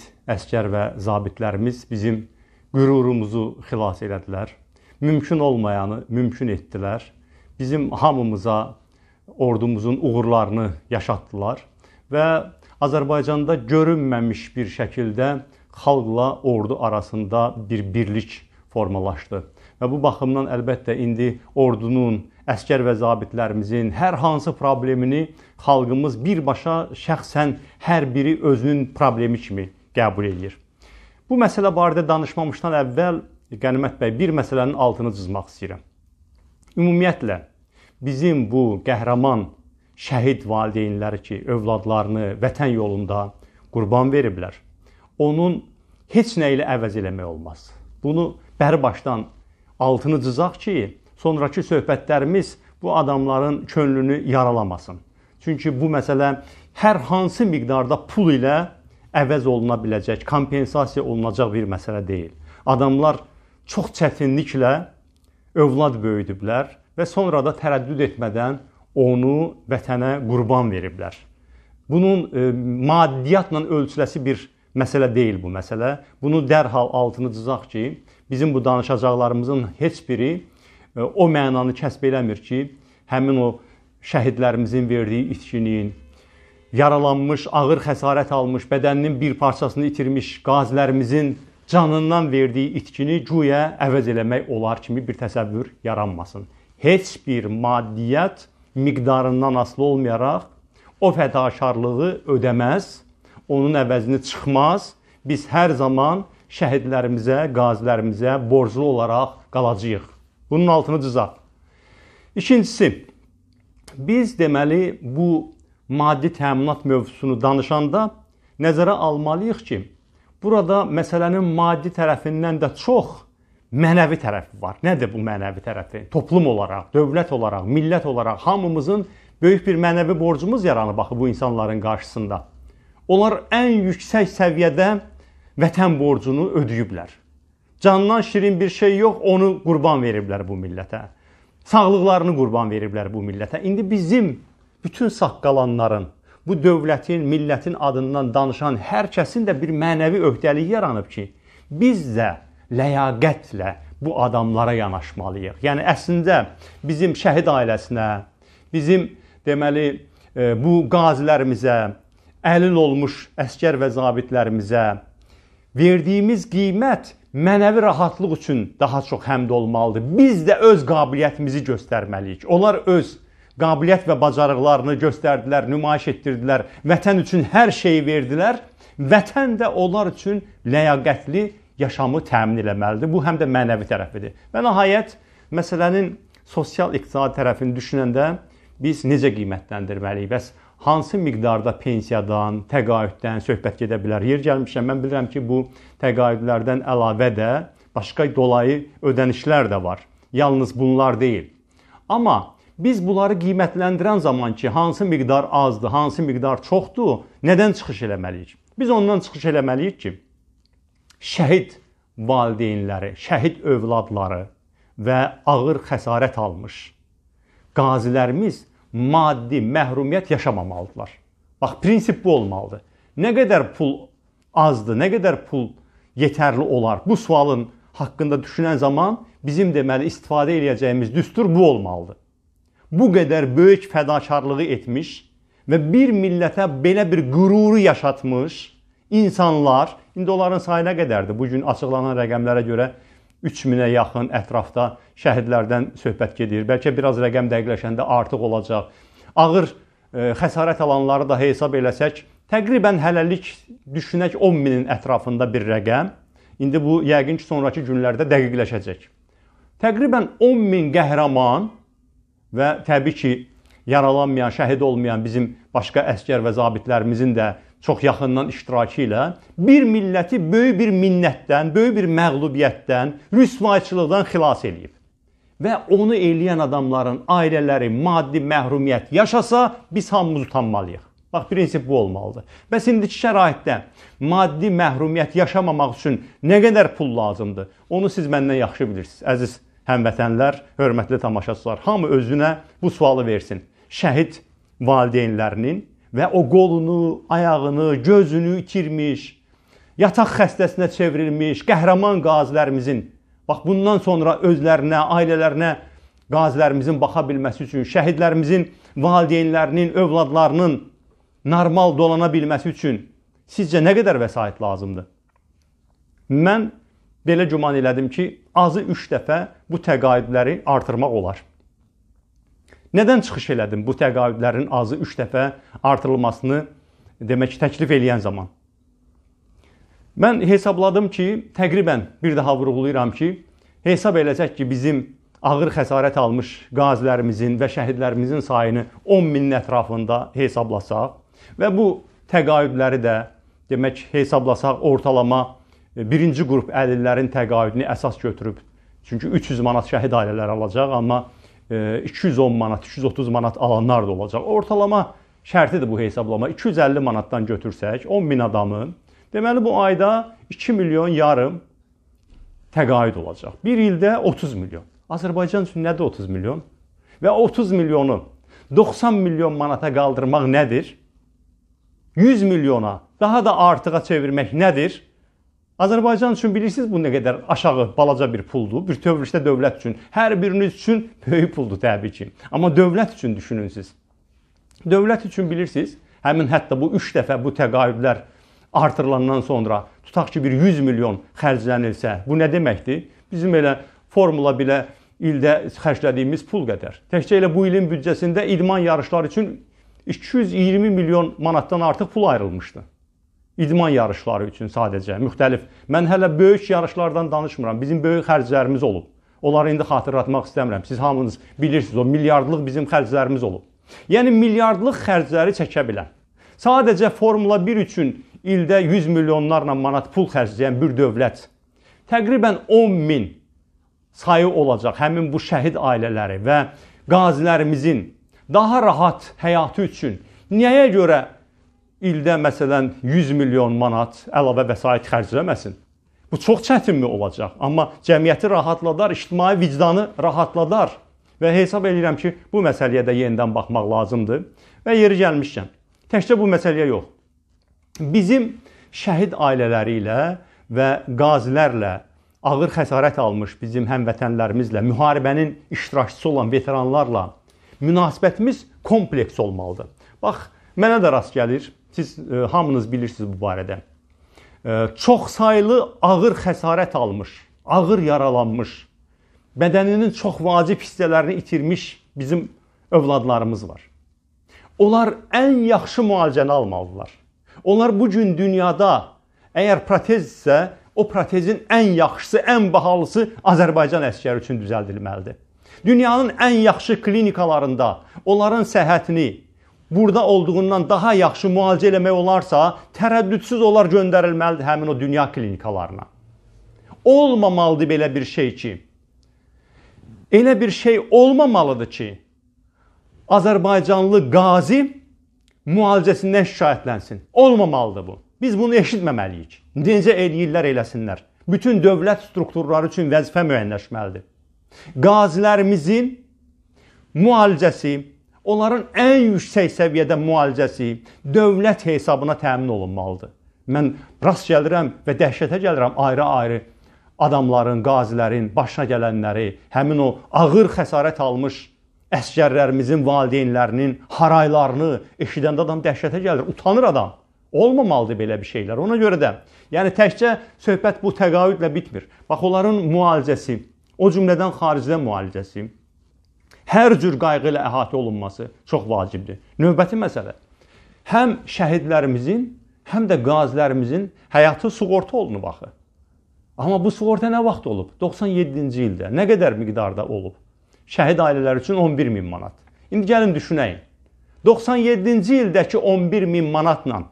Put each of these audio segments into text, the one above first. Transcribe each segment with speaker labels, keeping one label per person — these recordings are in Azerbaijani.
Speaker 1: igid əskər və zabitlərimiz bizim qürurumuzu xilas elədilər. Mümkün olmayanı mümkün etdilər. Bizim hamımıza ordumuzun uğurlarını yaşatdılar və Azərbaycanda görünməmiş bir şəkildə xalqla ordu arasında bir birlik formalaşdı. Və bu baxımdan əlbəttə indi ordunun, əskər və zabitlərimizin hər hansı problemini xalqımız birbaşa şəxsən hər biri özünün problemi kimi qəbul eləyir. Bu məsələ barədə danışmamışdan əvvəl Qənimət bəy bir məsələnin altını cızmaq istəyirəm. Ümumiyyətlə bizim bu qəhrəman şəhid valideynləri ki, övladlarını vətən yolunda qurban veriblər. Onun heç nə ilə əvəz eləmək olmaz. Bunu bəri başdan altını cızaq ki, sonrakı söhbətlərimiz bu adamların könlünü yaralamasın. Çünki bu məsələ hər hansı miqdarda pul ilə əvəz oluna biləcək, kompensasiya olunacaq bir məsələ deyil. Adamlar çox çətinliklə övlad böyüdüblər və sonra da tərəddüd etmədən onu vətənə qurban veriblər. Bunun e, maddiyyatla ölçüləsi bir məsələ deyil bu məsələ. Bunu dərhal altını cızaq ki, bizim bu danışacaqlarımızın heç biri e, o mənanı kəsb eləmir ki, həmin o şəhidlərimizin verdiyi itkinin, yaralanmış, ağır xəsarət almış, bədəninin bir parçasını itirmiş qazilərimizin canından verdiyi itkini güya əvəz eləmək olar kimi bir təsəvvür yaranmasın. Heç bir maddiyyat miqdarından asılı olmayaraq o fədakarlığı ödəməz, onun əvəzini çıxmaz. Biz hər zaman şəhidlərimizə, qazilərimizə borclu olaraq qalacağıq. Bunun altını cızaq. İkincisi, biz deməli bu maddi təminat mövzusunu danışanda nəzərə almalıyıq ki, burada məsələnin maddi tərəfindən də çox mənəvi tərəfi var. Nədir bu mənəvi tərəfi? Toplum olaraq, dövlət olaraq, millət olaraq hamımızın böyük bir mənəvi borcumuz yaranıb axı bu insanların qarşısında. Onlar ən yüksək səviyyədə vətən borcunu ödəyiblər. Candan şirin bir şey yox, onu qurban veriblər bu millətə. Sağlıqlarını qurban veriblər bu millətə. İndi bizim bütün saqqalanların, bu dövlətin, millətin adından danışan hər kəsin də bir mənəvi öhdəliyi yaranıb ki, biz də ləyaqətlə bu adamlara yanaşmalıyıq. Yəni əslində bizim şəhid ailəsinə, bizim deməli e, bu qazilərimizə, əlil olmuş əskər və zabitlərimizə verdiyimiz qiymət mənəvi rahatlıq üçün daha çox həmd olmalıdır. Biz də öz qabiliyyətimizi göstərməliyik. Onlar öz qabiliyyət və bacarıqlarını göstərdilər, nümayiş etdirdilər. Vətən üçün hər şeyi verdilər. Vətən də onlar üçün ləyaqətli yaşamı təmin etməlidir. Bu həm də mənəvi tərəfidir. Və nəhayət məsələnin sosial-iqtisadi tərəfini düşünəndə biz necə qiymətləndirməliyik? Bəs hansı miqdarda pensiyadan, təqaüddən söhbət gedə bilər? Yer gəlmişəm, mən bilirəm ki, bu təqaüdlərdən əlavə də başqa dolayı ödənişlər də var. Yalnız bunlar deyil. Amma Biz bunları qiymətləndirən zaman ki, hansı miqdar azdır, hansı miqdar çoxdur, nədən çıxış eləməliyik? Biz ondan çıxış eləməliyik ki, şəhid valideynləri, şəhid övladları və ağır xəsarət almış qazilərimiz maddi məhrumiyyət yaşamamalıdılar. Bax, prinsip bu olmalıdır. Nə qədər pul azdır, nə qədər pul yetərli olar? Bu sualın haqqında düşünən zaman bizim deməli istifadə edəcəyimiz düstur bu olmalıdır bu qədər böyük fədakarlığı etmiş və bir millətə belə bir qüruru yaşatmış insanlar, indi onların sayı nə qədərdir? Bu gün açıqlanan rəqəmlərə görə 3000-ə yaxın ətrafda şəhidlərdən söhbət gedir. Bəlkə biraz rəqəm dəqiqləşəndə artıq olacaq. Ağır e, xəsarət alanları da hesab eləsək, təqribən hələlik düşünək 10 minin ətrafında bir rəqəm. İndi bu yəqin ki, sonrakı günlərdə dəqiqləşəcək. Təqribən 10 min qəhrəman Və təbii ki, yaralanmayan, şəhid olmayan bizim başqa əsgər və zabitlərimizin də çox yaxından iştirakı ilə bir milləti böyük bir minnətdən, böyük bir məğlubiyyətdən, rüsvayçılıqdan xilas eləyib. Və onu eləyən adamların ailələri maddi məhrumiyyət yaşasa, biz hamımız utanmalıyıq. Bax prinsip bu olmalıdır. Bəs indiki şəraitdə maddi məhrumiyyət yaşamamaq üçün nə qədər pul lazımdır? Onu siz məndən yaxşı bilirsiniz, əziz həmvətənlər, hörmətli tamaşaçılar, hamı özünə bu sualı versin. Şəhid valideynlərinin və o qolunu, ayağını, gözünü itirmiş, yataq xəstəsinə çevrilmiş qəhrəman qazilərimizin bax bundan sonra özlərinə, ailələrinə qazilərimizin baxa bilməsi üçün, şəhidlərimizin valideynlərinin, övladlarının normal dolana bilməsi üçün sizcə nə qədər vəsait lazımdır? Mən belə güman elədim ki, azı 3 dəfə bu təqaüdləri artırmaq olar. Nədən çıxış elədim bu təqaüdlərin azı 3 dəfə artırılmasını demək təklif eləyən zaman? Mən hesabladım ki, təqribən bir daha vurğulayıram ki, hesab eləcək ki, bizim ağır xəsarət almış qazilərimizin və şəhidlərimizin sayını 10 minin ətrafında hesablasaq və bu təqaüdləri də demək hesablasaq ortalama E, birinci qrup əlillərin təqaüdünü əsas götürüb. Çünki 300 manat şəhid ailələri alacaq, amma 210 e, manat, 230 manat alanlar da olacaq. Ortalama şərtidir bu hesablama. 250 manatdan götürsək 10 min adamı, deməli bu ayda 2 milyon yarım təqaüd olacaq. Bir ildə 30 milyon. Azərbaycan üçün nədir 30 milyon? Və 30 milyonu 90 milyon manata qaldırmaq nədir? 100 milyona daha da artığa çevirmək nədir? Azərbaycan üçün bilirsiniz bu nə qədər aşağı balaca bir puldur. Bir tövrüşdə dövlət üçün, hər biriniz üçün böyük puldur təbii ki. Amma dövlət üçün düşünün siz. Dövlət üçün bilirsiniz, həmin hətta bu 3 dəfə bu təqaüdlər artırılandan sonra tutaq ki bir 100 milyon xərclənilsə, bu nə deməkdir? Bizim elə formula belə ildə xərclədiyimiz pul qədər. Təkcə elə bu ilin büdcəsində idman yarışları üçün 220 milyon manatdan artıq pul ayrılmışdı idman yarışları üçün sadəcə müxtəlif. Mən hələ böyük yarışlardan danışmıram. Bizim böyük xərclərimiz olub. Onları indi xatırlatmaq istəmirəm. Siz hamınız bilirsiniz, o milyardlıq bizim xərclərimiz olub. Yəni milyardlıq xərcləri çəkə bilən. Sadəcə Formula 1 üçün ildə 100 milyonlarla manat pul xərcləyən bir dövlət təqribən 10 min sayı olacaq həmin bu şəhid ailələri və qazilərimizin daha rahat həyatı üçün nəyə görə ildə məsələn 100 milyon manat əlavə vəsait xərcləməsin. Bu çox çətinmi olacaq, amma cəmiyyəti rahatladar, ictimai vicdanı rahatladar və hesab edirəm ki, bu məsələyə də yenidən baxmaq lazımdır. Və yeri gəlmişkən, təkcə bu məsələyə yox. Bizim şəhid ailələri ilə və qazilərlə ağır xəsarət almış bizim həmvətənlərimizlə, müharibənin iştirakçısı olan veteranlarla münasibətimiz kompleks olmalıdır. Bax, mənə də rast gəlir Siz e, hamınız bilirsiniz bu barədə. E, çox saylı ağır xəsarət almış, ağır yaralanmış, bədəninin çox vacib hissələrini itirmiş bizim övladlarımız var. Onlar ən yaxşı müalicəni almalıdırlar. Onlar bu gün dünyada əgər protezsə, o protezin ən yaxşısı, ən bahalısı Azərbaycan əskəri üçün düzəldilməlidir. Dünyanın ən yaxşı klinikalarında onların səhhətini, burada olduğundan daha yaxşı müalicə eləmək olarsa, tərəddüdsüz onlar göndərilməlidir həmin o dünya klinikalarına. Olmamalıdır belə bir şey ki, elə bir şey olmamalıdır ki, Azərbaycanlı qazi müalicəsindən şikayətlənsin. Olmamalıdır bu. Biz bunu eşitməməliyik. Necə eləyirlər eləsinlər. Bütün dövlət strukturları üçün vəzifə müəyyənləşməlidir. Qazilərimizin müalicəsi, onların ən yüksək səviyyədə müalicəsi dövlət hesabına təmin olunmalıdır. Mən rast gəlirəm və dəhşətə gəlirəm ayrı-ayrı adamların, qazilərin başına gələnləri, həmin o ağır xəsarət almış əsgərlərimizin valideynlərinin haraylarını eşidəndə adam dəhşətə gəlir, utanır adam. Olmamalıdır belə bir şeylər. Ona görə də, yəni təkcə söhbət bu təqaüdlə bitmir. Bax onların müalicəsi, o cümlədən xaricdə müalicəsi hər cür qayğı ilə əhatə olunması çox vacibdir. Növbəti məsələ həm şəhidlərimizin, həm də qazilərimizin həyatı sığorta olunub axı. Amma bu sığorta nə vaxt olub? 97-ci ildə. Nə qədər miqdarda olub? Şəhid ailələri üçün 11 min manat. İndi gəlin düşünəyin. 97-ci ildəki 11 min manatla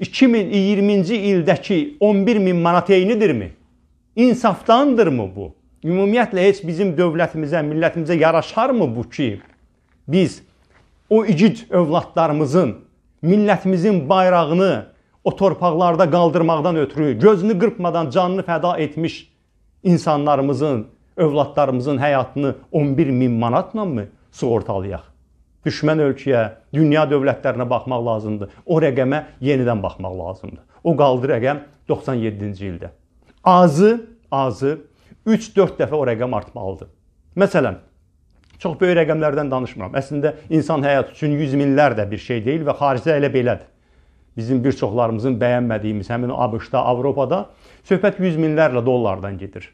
Speaker 1: 2020-ci ildəki 11 min manat eynidirmi? İnsafdandırmı bu? ümumiyyətlə heç bizim dövlətimizə, millətimizə yaraşarmı bu ki, biz o igid övladlarımızın, millətimizin bayrağını o torpaqlarda qaldırmaqdan ötürü gözünü qırpmadan canını fəda etmiş insanlarımızın, övladlarımızın həyatını 11 min manatla mı sığortalayaq? Düşmən ölkəyə, dünya dövlətlərinə baxmaq lazımdır. O rəqəmə yenidən baxmaq lazımdır. O qaldı rəqəm 97-ci ildə. Azı, azı 3-4 dəfə o rəqəm artmalıdır. Məsələn, çox böyük rəqəmlərdən danışmıram. Əslində insan həyatı üçün 100 minlər də bir şey deyil və xaricdə elə belədir. Bizim bir çoxlarımızın bəyənmədiyimiz həmin ABŞ-da, Avropada söhbət 100 minlərlə dollardan gedir.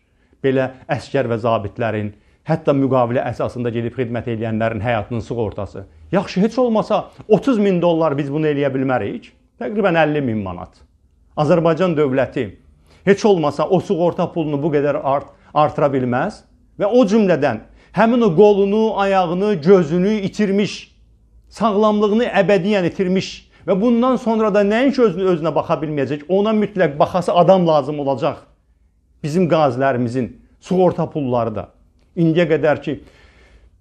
Speaker 1: Belə əskər və zabitlərin, hətta müqavilə əsasında gedib xidmət edənlərin həyatının sığortası. Yaxşı, heç olmasa 30 min dollar biz bunu eləyə bilmərik. Təqribən 50 min manat. Azərbaycan dövləti heç olmasa o sığorta pulunu bu qədər art artıra bilməz və o cümlədən həmin o qolunu, ayağını, gözünü itirmiş, sağlamlığını əbədiyən itirmiş və bundan sonra da nəinki özünə, özünə baxa bilməyəcək, ona mütləq baxası adam lazım olacaq. Bizim qazilərimizin sığorta pulları da indiyə qədər ki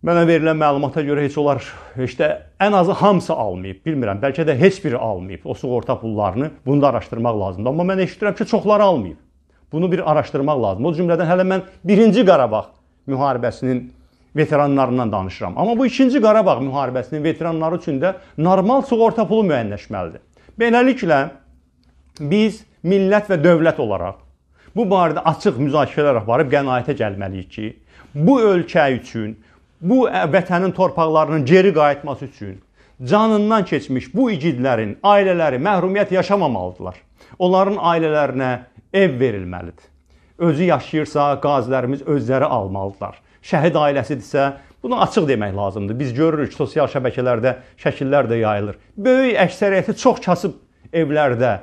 Speaker 1: mənə verilən məlumata görə heç onlar heç də ən azı hamısı almayıb. Bilmirəm, bəlkə də heç biri almayıb o sığorta pullarını. Bunu da araşdırmaq lazımdır. Amma mən eşidirəm ki, çoxları almayıb. Bunu bir araşdırmaq lazımdır. O cümlədən hələ mən 1-ci Qarabağ müharibəsinin veteranlarından danışıram. Amma bu 2-ci Qarabağ müharibəsinin veteranları üçün də normal sığorta pulu müəyyənləşməlidir. Beləliklə biz millət və dövlət olaraq bu barədə açıq müzakirələr aparıb qənaətə gəlməliyik ki, bu ölkə üçün, bu vətənin torpaqlarının geri qayıtması üçün canından keçmiş bu igidlərin ailələri məhrumiyyət yaşamamalıdılar. Onların ailələrinə ev verilməlidir. Özü yaşayırsa, qazilərimiz özləri almalıdırlar. Şəhid ailəsidirsə, bunu açıq demək lazımdır. Biz görürük sosial şəbəkələrdə şəkillər də yayılır. Böyük əksəriyyəti çox kasıb evlərdə,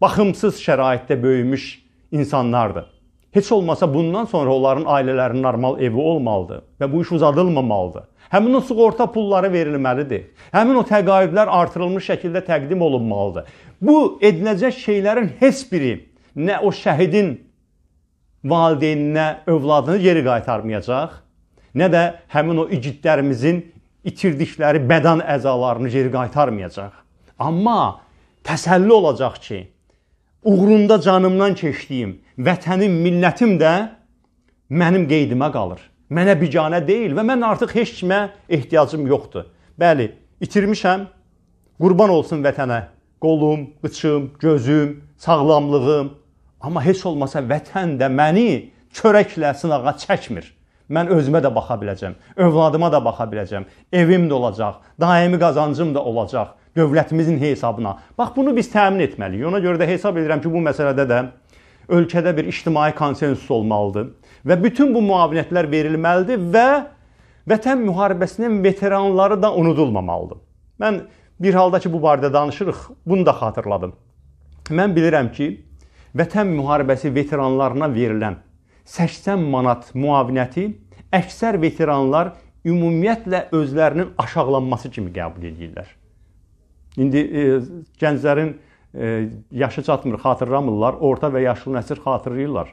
Speaker 1: baxımsız şəraitdə böyümüş insanlardır. Heç olmasa bundan sonra onların ailələrinin normal evi olmalıdır və bu iş uzadılmamalıdır. Həmin o sığorta pulları verilməlidir. Həmin o təqaüdlər artırılmış şəkildə təqdim olunmalıdır. Bu ediləcək şeylərin heç biri nə o şəhidin valideyninə övladını geri qaytarmayacaq, nə də həmin o igidlərimizin itirdikləri bədən əzalarını geri qaytarmayacaq. Amma təsəlli olacaq ki, uğrunda canımdan keçdiyim vətənim, millətim də mənim qeydimə qalır. Mənə biganə deyil və mən artıq heç kimə ehtiyacım yoxdur. Bəli, itirmişəm. Qurban olsun vətənə. Qolum, qıçım, gözüm, sağlamlığım, Amma heç olmasa vətən də məni çörəklə sınağa çəkmir. Mən özümə də baxa biləcəm, övladıma da baxa biləcəm, evim də olacaq, daimi qazancım da olacaq dövlətimizin hesabına. Bax bunu biz təmin etməliyik. Ona görə də hesab edirəm ki, bu məsələdə də ölkədə bir ictimai konsensus olmalıdır və bütün bu müavinətlər verilməlidir və vətən müharibəsinin veteranları da unudulmamalıdır. Mən bir halda ki, bu barədə danışırıq, bunu da xatırladım. Mən bilirəm ki, Vətən müharibəsi veteranlarına verilən 80 manat müavinəti əksər veteranlar ümumiyyətlə özlərinin aşağılanması kimi qəbul edirlər. İndi e, gənclərin e, yaşı çatmır, xatırlamırlar, orta və yaşlı nəsil xatırlayırlar.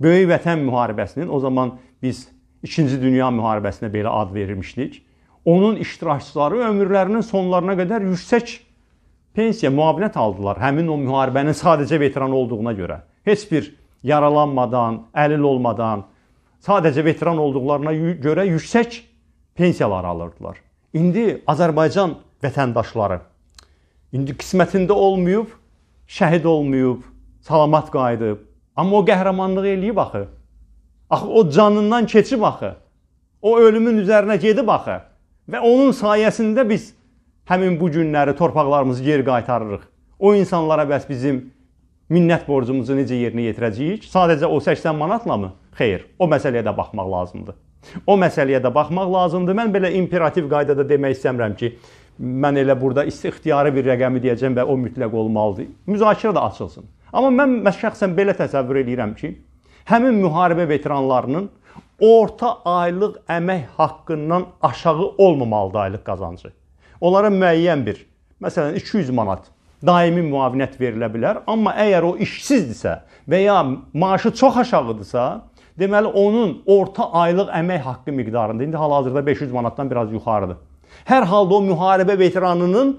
Speaker 1: Böyük Vətən müharibəsinin o zaman biz 2-ci dünya müharibəsinə belə ad vermişdik. Onun iştirakçıları ömürlərinin sonlarına qədər yüksək pensiya müavinət aldılar həmin o müharibənin sadəcə veteran olduğuna görə. Heç bir yaralanmadan, əlil olmadan, sadəcə veteran olduqlarına görə yüksək pensiyalar alırdılar. İndi Azərbaycan vətəndaşları indi qismətində olmayıb, şəhid olmayıb, salamat qayıdıb. Amma o qəhrəmanlıq eləyib axı. Axı o canından keçib axı. O ölümün üzərinə gedib axı. Və onun sayəsində biz həmin bu günləri torpaqlarımızı geri qaytarırıq. O insanlara bəs bizim minnət borcumuzu necə yerinə yetirəcəyik? Sadəcə o 80 manatlamı? Xeyr, o məsələyə də baxmaq lazımdır. O məsələyə də baxmaq lazımdır. Mən belə imperativ qaydada demək istəmirəm ki, mən elə burada ixtiyari bir rəqəmi deyəcəm və o mütləq olmalıdır. Müzakirə də açılsın. Amma mən şəxsən belə təsəvvür eləyirəm ki, həmin müharibə veteranlarının orta aylıq əmək haqqından aşağı olmamalıdır aylıq qazancı. Onlara müəyyən bir, məsələn 200 manat daimi müavinət verilə bilər. Amma əgər o işsizdirsə və ya maaşı çox aşağıdırsa, deməli onun orta aylıq əmək haqqı miqdarında indi hal-hazırda 500 manatdan biraz yuxarıdır. Hər halda o müharibə veteranının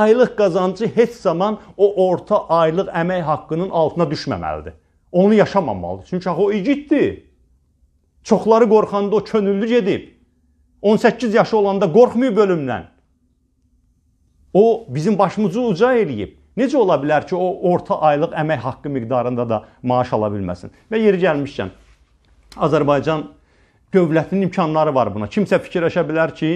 Speaker 1: aylıq qazancı heç zaman o orta aylıq əmək haqqının altına düşməməlidir. Onu yaşamamalıdır. Çünki axı o igiddir. Çoxları qorxanda o könüllü gedib. 18 yaşı olanda qorxmuyor bölümdən. O bizim başımızı uca eləyib. Necə ola bilər ki, o orta aylıq əmək haqqı miqdarında da maaş ala bilməsin? Və yeri gəlmişkən Azərbaycan dövlətinin imkanları var buna. Kimsə fikirləşə bilər ki,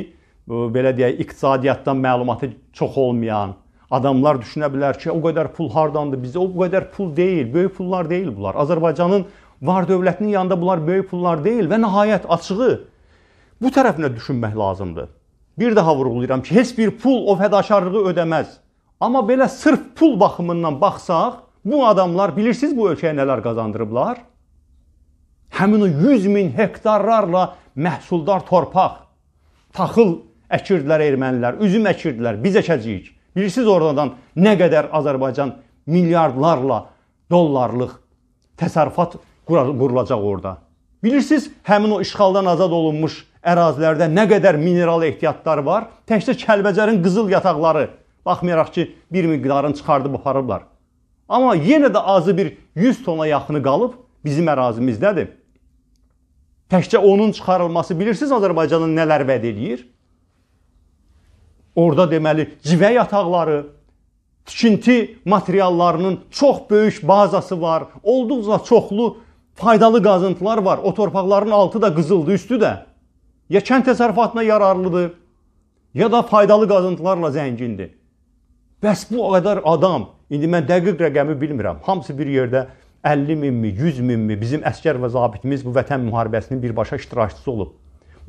Speaker 1: belə deyək, iqtisadiyyatdan məlumatı çox olmayan adamlar düşünə bilər ki, o qədər pul hardandır bizə? O qədər pul deyil, böyük pullar deyil bunlar. Azərbaycanın var dövlətinin yanında bunlar böyük pullar deyil və nəhayət açığı bu tərəfinə düşünmək lazımdır. Bir daha vurğulayıram ki, heç bir pul o fədakarlığı ödəməz. Amma belə sırf pul baxımından baxsaq, bu adamlar bilirsiniz bu ölkəyə nələr qazandırıblar? Həmin o 100 min hektarlarla məhsuldar torpaq, taxıl əkirdilər ermənilər, üzüm əkirdilər, biz əkəcəyik. Bilirsiniz oradan nə qədər Azərbaycan milyardlarla dollarlıq təsərrüfat qurulacaq orada. Bilirsiniz, həmin o işğaldan azad olunmuş ərazilərdə nə qədər mineral ehtiyatlar var. Təkcə Kəlbəcərin qızıl yataqları, baxmayaraq ki, bir miqdarını çıxardıb aparıblar. Amma yenə də azı bir 100 tona yaxını qalıb bizim ərazimizdədir. Təkcə onun çıxarılması bilirsiniz Azərbaycanın nələr vəd eləyir? Orda deməli civə yataqları, tikinti materiallarının çox böyük bazası var. Olduqca çoxlu faydalı qazıntılar var. O torpaqların altı da qızıldı, üstü də ya kənd təsərrüfatına yararlıdır, ya da faydalı qazıntılarla zəngindir. Bəs bu qədər adam, indi mən dəqiq rəqəmi bilmirəm, hamısı bir yerdə 50 minmi, 100 minmi bizim əskər və zabitimiz bu vətən müharibəsinin birbaşa iştirakçısı olub.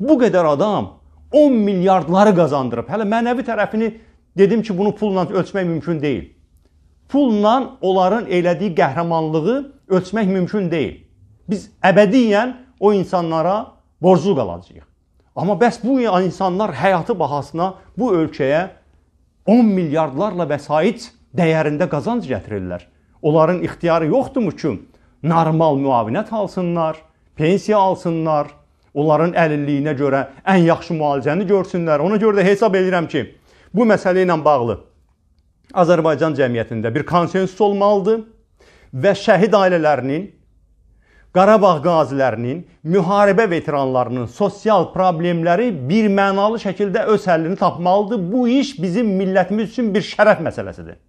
Speaker 1: Bu qədər adam 10 milyardları qazandırıb. Hələ mənəvi tərəfini dedim ki, bunu pulla ölçmək mümkün deyil. Pulla onların elədiyi qəhrəmanlığı ölçmək mümkün deyil. Biz əbədiyən o insanlara borclu qalacağıq. Amma bəs bu insanlar həyatı bahasına bu ölkəyə 10 milyardlarla vəsait dəyərində qazanc gətirirlər. Onların ixtiyarı yoxdurmu ki, normal müavinət alsınlar, pensiya alsınlar, onların əlilliyinə görə ən yaxşı müalicəni görsünlər. Ona görə də hesab edirəm ki, bu məsələ ilə bağlı Azərbaycan cəmiyyətində bir konsensus olmalıdır və şəhid ailələrinin Qarabağ qazilərinin, müharibə veteranlarının sosial problemləri birmənalı şəkildə öz həllini tapmalıdır. Bu iş bizim millətimiz üçün bir şərəf məsələsidir.